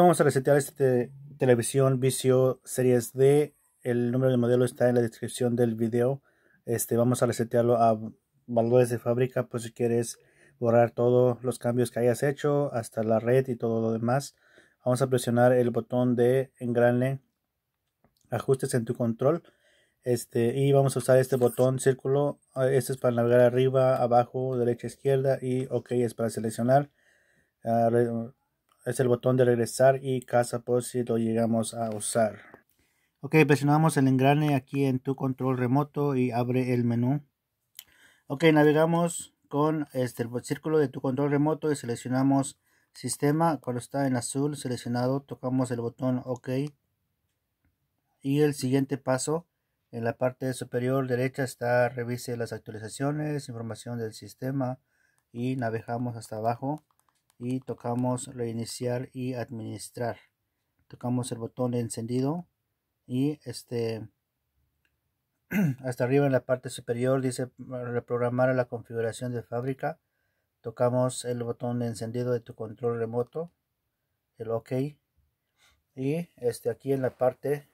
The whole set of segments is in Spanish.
vamos a resetear este televisión Vicio Series D. El número de modelo está en la descripción del video. Este, vamos a resetearlo a valores de fábrica por si quieres borrar todos los cambios que hayas hecho hasta la red y todo lo demás. Vamos a presionar el botón de engrane ajustes en tu control. Este, y vamos a usar este botón círculo. Este es para navegar arriba, abajo, derecha, izquierda y OK es para seleccionar. Ah, es el botón de regresar y casa por si lo llegamos a usar. Ok, presionamos el engrane aquí en tu control remoto y abre el menú. Ok, navegamos con este, el círculo de tu control remoto y seleccionamos sistema. Cuando está en azul seleccionado, tocamos el botón OK. Y el siguiente paso, en la parte superior derecha está revise las actualizaciones, información del sistema y navegamos hasta abajo y tocamos reiniciar y administrar tocamos el botón de encendido y este hasta arriba en la parte superior dice reprogramar a la configuración de fábrica tocamos el botón de encendido de tu control remoto el ok y este aquí en la parte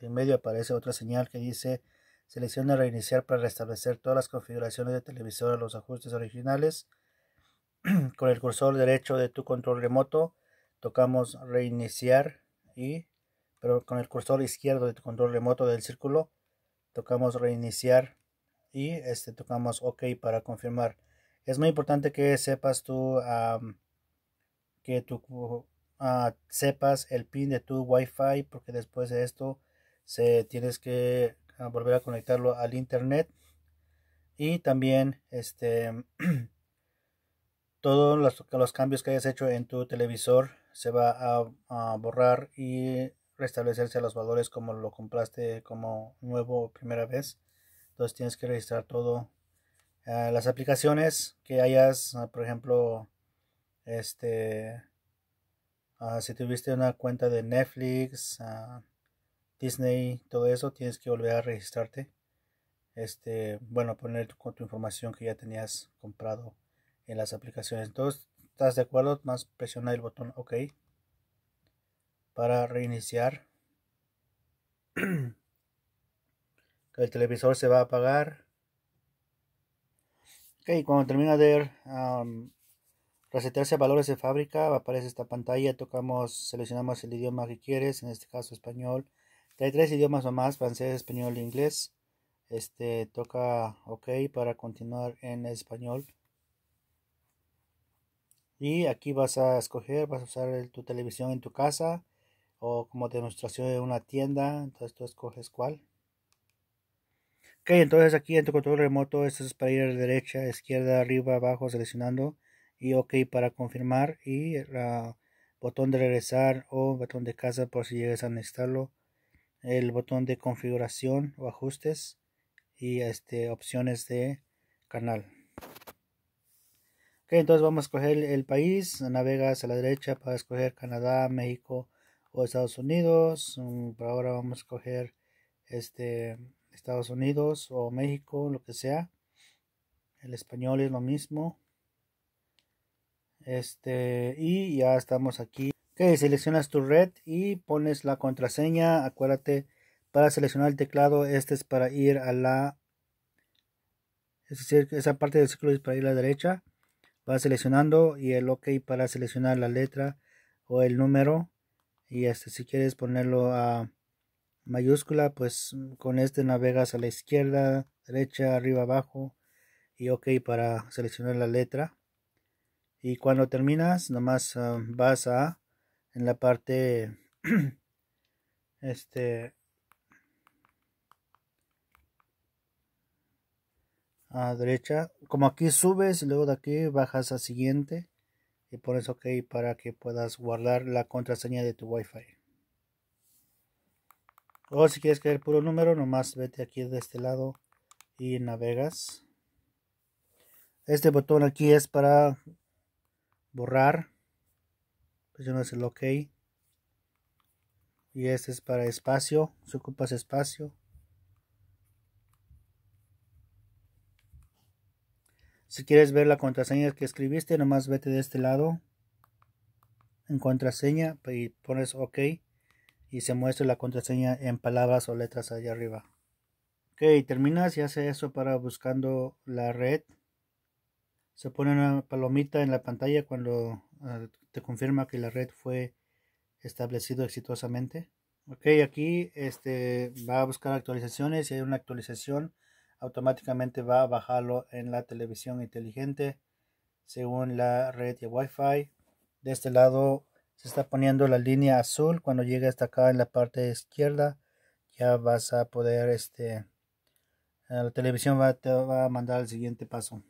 en medio aparece otra señal que dice selecciona reiniciar para restablecer todas las configuraciones de televisor a los ajustes originales con el cursor derecho de tu control remoto tocamos reiniciar y pero con el cursor izquierdo de tu control remoto del círculo tocamos reiniciar y este tocamos ok para confirmar es muy importante que sepas tú que tú ah, sepas el pin de tu wifi porque después de esto se tienes que ah, volver a conectarlo al internet y también este todos los, los, cambios que hayas hecho en tu televisor se va a, borrar y restablecerse a los valores como lo compraste como nuevo primera vez entonces tienes que registrar todo ah, las aplicaciones que hayas ah, por ejemplo este ah, si tuviste una cuenta de Netflix Disney todo eso tienes que volver a registrarte este bueno poner tu información que ya tenías comprado en las aplicaciones. Entonces, ¿estás de acuerdo? Más presiona el botón OK para reiniciar. el televisor se va a apagar. Ok, cuando termina de um, recetarse a valores de fábrica, aparece esta pantalla, tocamos, seleccionamos el idioma que quieres, en este caso español. Hay tres idiomas o más, francés, español e inglés. Este toca OK para continuar en español y aquí vas a escoger, vas a usar tu televisión en tu casa o como demostración de una tienda, entonces tú escoges cuál. Ok, entonces aquí en tu control remoto, esto es para ir a la derecha, izquierda, arriba, abajo, seleccionando y ok para confirmar y el botón de regresar o botón de casa por si llegas a necesitarlo, el botón de configuración o ajustes y este opciones de canal entonces vamos a escoger el país, navegas a la derecha para escoger Canadá, México o Estados Unidos. Mm, por ahora vamos a escoger este, Estados Unidos o México, lo que sea. El español es lo mismo. Este, y ya estamos aquí. Ok, seleccionas tu red y pones la contraseña. Acuérdate, para seleccionar el teclado, este es para ir a la... Es decir, esa parte del círculo es para ir a la derecha va seleccionando y el ok para seleccionar la letra o el número y este si quieres ponerlo a mayúscula pues con este navegas a la izquierda derecha arriba abajo y ok para seleccionar la letra y cuando terminas nomás ah, vas a en la parte este a derecha. Como aquí subes luego de aquí bajas a siguiente y pones OK para que puedas guardar la contraseña de tu Wi-Fi. O si quieres crear puro número, nomás vete aquí de este lado y navegas. Este botón aquí es para borrar. Presionas el OK. Y este es para espacio. Si ocupas espacio, Si quieres ver la contraseña que escribiste, nomás vete de este lado en contraseña y pones OK y se muestra la contraseña en palabras o letras allá arriba. Ok, terminas y hace eso para buscando la red. Se pone una palomita en la pantalla cuando ah, te confirma que la red fue establecido exitosamente. Ok, aquí este, va a buscar actualizaciones. y hay una actualización, automáticamente va a bajarlo en la televisión inteligente según la red de Wi-Fi. De este lado se está poniendo la línea azul. Cuando llegue hasta acá en la parte izquierda, ya vas a poder, este, eh, la televisión va, te va a mandar el siguiente paso.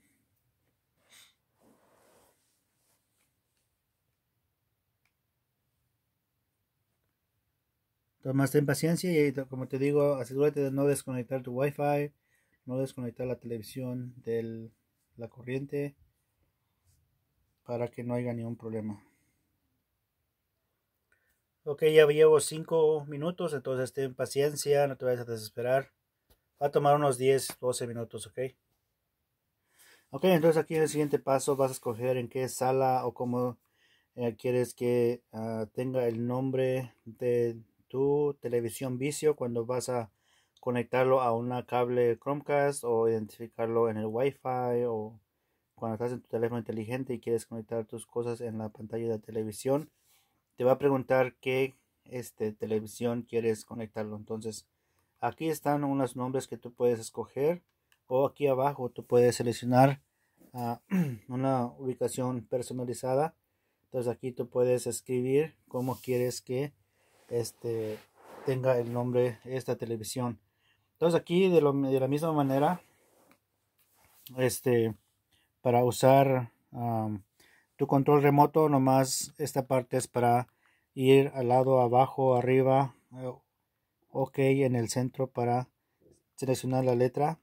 Tomaste ten paciencia y como te digo, asegúrate de no desconectar tu Wi-Fi no desconectar la televisión de la corriente para que no haya ningún problema. Ok, ya llevo 5 minutos, entonces ten paciencia, no te vayas a desesperar. Va a tomar unos 10, 12 minutos, ok. Ok, entonces aquí en el siguiente paso vas a escoger en qué sala o cómo eh, quieres que ah, tenga el nombre de tu televisión vicio cuando vas a conectarlo a una cable Chromecast o identificarlo en el Wi-Fi o cuando estás en tu teléfono inteligente y quieres conectar tus cosas en la pantalla de televisión, te va a preguntar qué este, televisión quieres conectarlo. Entonces, aquí están unos nombres que tú puedes escoger o aquí abajo tú puedes seleccionar ah, una ubicación personalizada. Entonces, aquí tú puedes escribir cómo quieres que este, tenga el nombre esta televisión. Entonces aquí de, de la misma manera, este, para usar tu control remoto, nomás esta parte es para ir al lado, abajo, arriba, eh, ok en el centro para seleccionar la letra.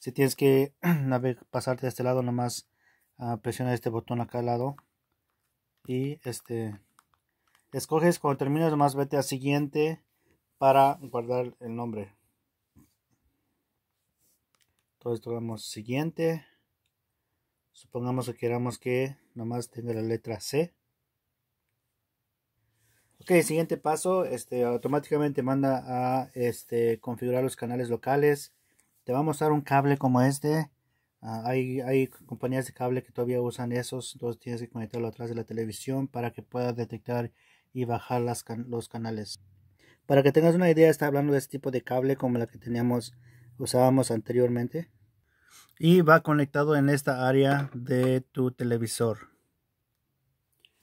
Si tienes que pasarte de este lado, nomás ah, presiona este botón acá al lado. Y este escoges cuando termines, nomás vete a siguiente para guardar el nombre. Entonces tomamos siguiente. Supongamos que queramos que nomás tenga la letra C. Ok, siguiente paso, este, automáticamente manda a este, configurar los canales locales. Te va a mostrar un cable como este. Ah, hay, hay, compañías de cable que todavía usan esos, entonces tienes que conectarlo atrás de la televisión para que pueda detectar y bajar los canales. Para que tengas una idea, está hablando de este tipo de cable como la que teníamos, usábamos anteriormente. Y va conectado en esta área de tu televisor.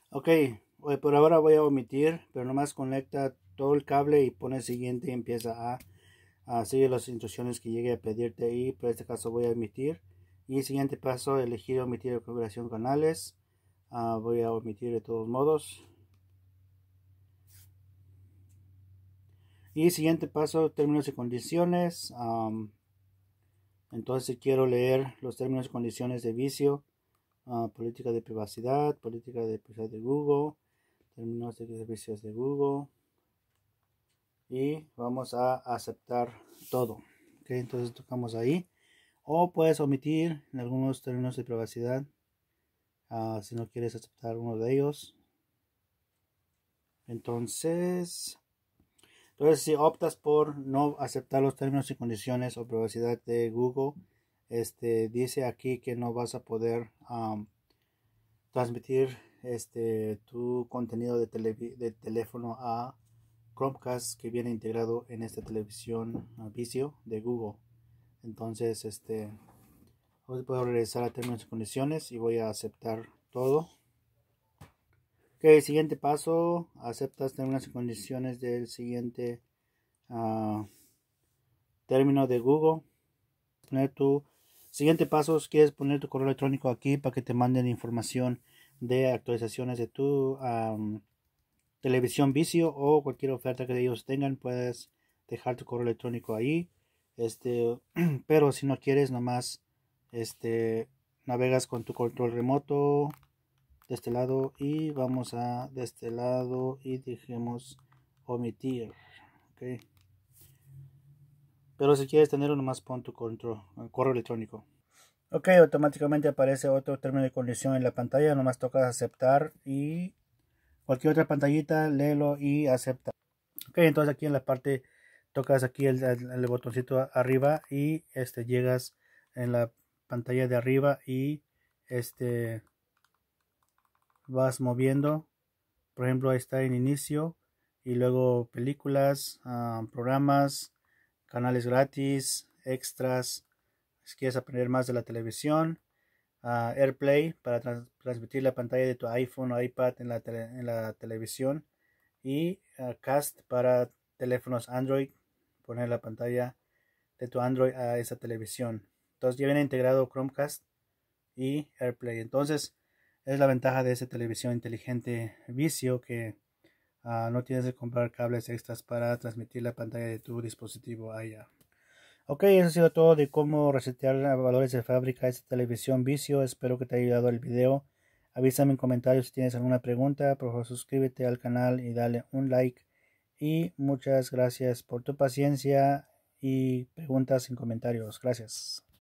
Ok, eh, por ahora voy a omitir, pero nomás conecta todo el cable y pone siguiente y empieza a, seguir las instrucciones que llegue a pedirte Pero por este caso voy a omitir. Y siguiente paso, elegir omitir configuración canales. Ah, voy a omitir de todos modos. Y siguiente paso, términos y condiciones. entonces quiero leer los términos y condiciones de vicio, ah, política de privacidad, política de privacidad de Google, términos de servicios de Google. Y vamos a aceptar todo. Okay, entonces tocamos ahí. O puedes omitir en algunos términos de privacidad ah, si no quieres aceptar uno de ellos. Entonces, entonces, si optas por no aceptar los términos y condiciones o privacidad de Google, este, dice aquí que no vas a poder um, transmitir este, tu contenido de, de, teléfono a Chromecast que viene integrado en esta televisión vicio de Google. Entonces, este, voy a regresar a términos y condiciones y voy a aceptar todo. Ok, siguiente paso, aceptas términos y condiciones del siguiente ah, término de Google. Poner tu siguiente paso, quieres poner tu correo electrónico aquí para que te manden información de actualizaciones de tu televisión vicio o cualquier oferta que ellos tengan, puedes dejar tu correo electrónico ahí. Este, pero si no quieres, nomás este, navegas con tu control remoto de este lado y vamos a de este lado y dejemos omitir ok pero si quieres tener uno más pon tu control, correo electrónico ok automáticamente aparece otro término de condición en la pantalla nomás tocas aceptar y cualquier otra pantallita léelo y acepta ok entonces aquí en la parte tocas aquí el, el botoncito arriba y este llegas en la pantalla de arriba y este vas moviendo. Por ejemplo, ahí está en inicio y luego películas, ah, programas, canales gratis, extras. Si quieres aprender más de la televisión, ah, AirPlay para transmitir la pantalla de tu iPhone o iPad en la, en la televisión y ah, Cast para teléfonos Android, poner la pantalla de tu Android a esa televisión. Entonces ya viene integrado Chromecast y AirPlay. Entonces, es la ventaja de ese televisión inteligente vicio que ah, no tienes que comprar cables extras para transmitir la pantalla de tu dispositivo ella. Ok, eso ha sido todo de cómo resetear valores de fábrica de esta televisión vicio. Espero que te haya ayudado el video. Avísame en comentarios si tienes alguna pregunta. Por favor, suscríbete al canal y dale un like. Y muchas gracias por tu paciencia y preguntas en comentarios. Gracias.